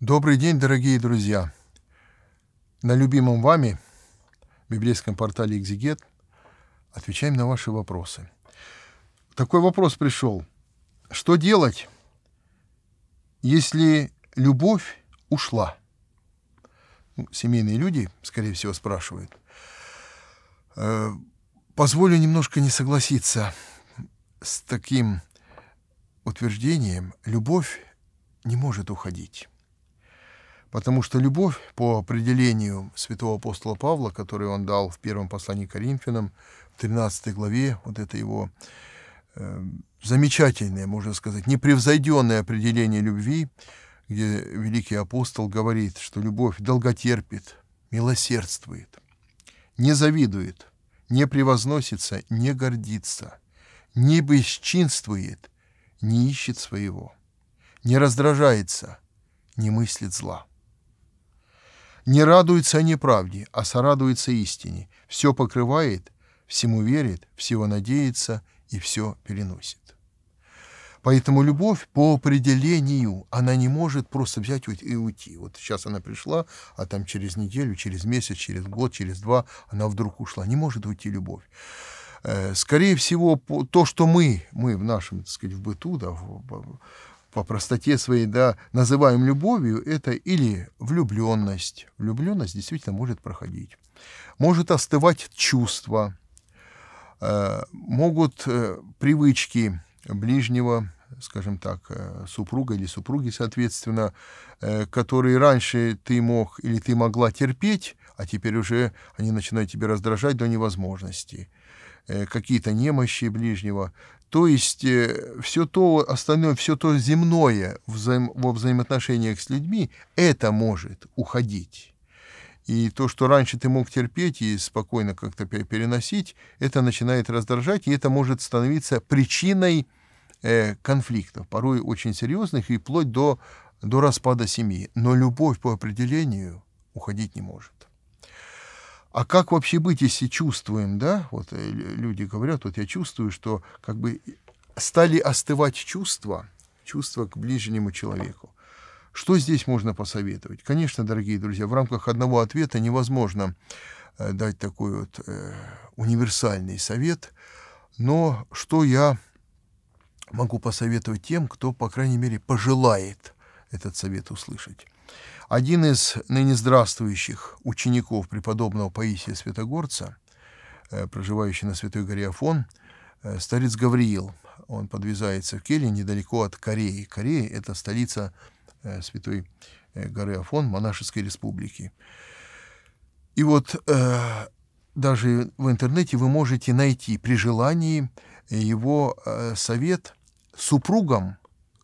Добрый день, дорогие друзья! На любимом вами библейском портале Экзигет отвечаем на ваши вопросы. Такой вопрос пришел. Что делать, если любовь ушла? Ну, семейные люди, скорее всего, спрашивают. Э, позволю немножко не согласиться с таким утверждением. Любовь не может уходить Потому что любовь, по определению святого апостола Павла, который он дал в первом послании к Коринфянам, в 13 главе, вот это его э, замечательное, можно сказать, непревзойденное определение любви, где великий апостол говорит, что любовь долготерпит, милосердствует, не завидует, не превозносится, не гордится, не бесчинствует, не ищет своего, не раздражается, не мыслит зла. Не радуется неправде, а сорадуется истине. Все покрывает, всему верит, всего надеется и все переносит. Поэтому любовь по определению, она не может просто взять и уйти. Вот сейчас она пришла, а там через неделю, через месяц, через год, через два она вдруг ушла. Не может уйти любовь. Э, скорее всего, то, что мы, мы в нашем, так сказать, в быту, да, по простоте своей да, называем любовью, это или влюбленность. Влюбленность действительно может проходить. Может остывать чувства, э, могут э, привычки ближнего, скажем так, э, супруга или супруги, соответственно, которые раньше ты мог или ты могла терпеть, а теперь уже они начинают тебя раздражать до невозможности – Э, какие-то немощи ближнего. То есть э, все то остальное, все то земное взаим, во взаимоотношениях с людьми, это может уходить. И то, что раньше ты мог терпеть и спокойно как-то переносить, это начинает раздражать, и это может становиться причиной э, конфликтов, порой очень серьезных, и вплоть до, до распада семьи. Но любовь по определению уходить не может а как вообще быть, если чувствуем, да, вот э, люди говорят, вот я чувствую, что как бы стали остывать чувства, чувства к ближнему человеку. Что здесь можно посоветовать? Конечно, дорогие друзья, в рамках одного ответа невозможно э, дать такой вот э, универсальный совет, но что я могу посоветовать тем, кто, по крайней мере, пожелает – этот совет услышать. Один из ныне здравствующих учеников преподобного Паисия Святогорца, э, проживающий на Святой горе Афон, э, старец Гавриил, он подвязается в Келе недалеко от Кореи. Корея – это столица э, Святой горы Афон, монашеской республики. И вот э, даже в интернете вы можете найти при желании его э, совет супругам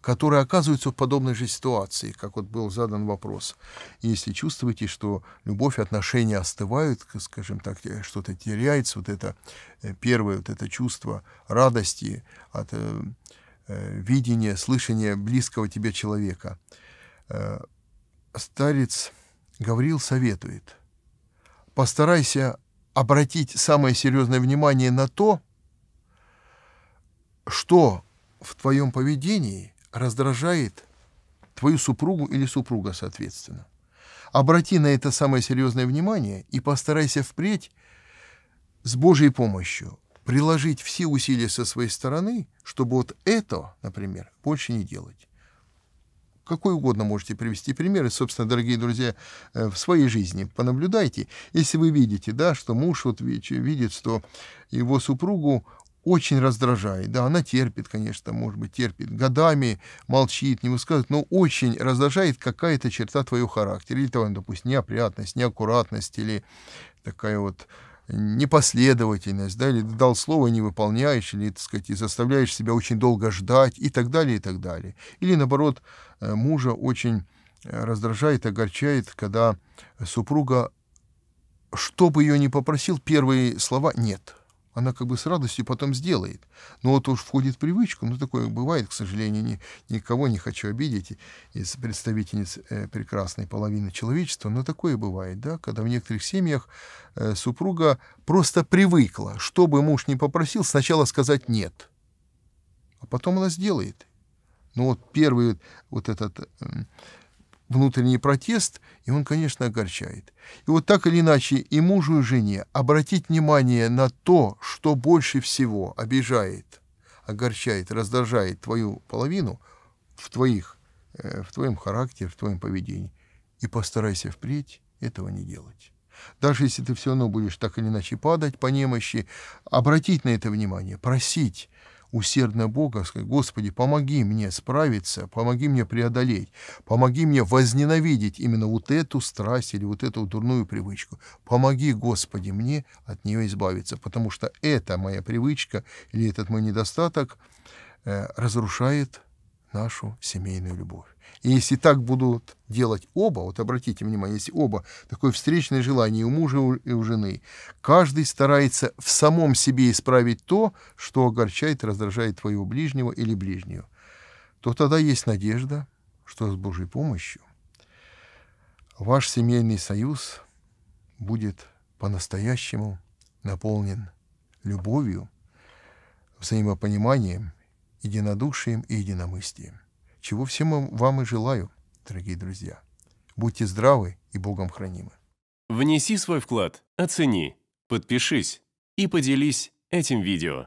которые оказываются в подобной же ситуации, как вот был задан вопрос. Если чувствуете, что любовь, отношения остывают, скажем так, что-то теряется, вот это э, первое, вот это чувство радости от э, э, видения, слышания близкого тебе человека. Э, старец Гаврил советует, постарайся обратить самое серьезное внимание на то, что в твоем поведении – раздражает твою супругу или супруга, соответственно. Обрати на это самое серьезное внимание и постарайся впредь с Божьей помощью приложить все усилия со своей стороны, чтобы вот это, например, больше не делать. Какой угодно можете привести примеры, собственно, дорогие друзья, э, в своей жизни понаблюдайте. Если вы видите, да, что муж вот видит, что его супругу очень раздражает. Да, она терпит, конечно, может быть, терпит годами, молчит, не высказывает, но очень раздражает какая-то черта твоего характера. Или, там, допустим, неопрятность, неаккуратность, или такая вот непоследовательность, да, или дал слово, не выполняешь, или, так сказать, и заставляешь себя очень долго ждать, и так далее, и так далее. Или, наоборот, э, мужа очень э, раздражает, огорчает, когда супруга, что бы ее ни попросил, первые слова «нет» она как бы с радостью потом сделает. Но вот уж входит в привычку, ну такое бывает, к сожалению, ни, никого не хочу обидеть из представительниц э, прекрасной половины человечества, но такое бывает, да, когда в некоторых семьях э, супруга просто привыкла, чтобы муж не попросил, сначала сказать «нет», а потом она сделает. Ну вот первый вот этот... Э, внутренний протест, и он, конечно, огорчает. И вот так или иначе и мужу, и жене обратить внимание на то, что больше всего обижает, огорчает, раздражает твою половину в, твоих, э, в твоем характере, в твоем поведении. И постарайся впредь этого не делать. Даже если ты все равно будешь так или иначе падать по немощи, обратить на это внимание, просить, усердно Бога, сказать, Господи, помоги мне справиться, помоги мне преодолеть, помоги мне возненавидеть именно вот эту страсть или вот эту дурную привычку. Помоги, Господи, мне от нее избавиться, потому что эта моя привычка или этот мой недостаток э, разрушает нашу семейную любовь. И если так будут делать оба, вот обратите внимание, если оба, такое встречное желание у мужа и у жены, каждый старается в самом себе исправить то, что огорчает раздражает твоего ближнего или ближнюю, то тогда есть надежда, что с Божьей помощью ваш семейный союз будет по-настоящему наполнен любовью, взаимопониманием, единодушием и единомыслием чего всем вам и желаю, дорогие друзья. Будьте здравы и Богом хранимы. Внеси свой вклад, оцени, подпишись и поделись этим видео.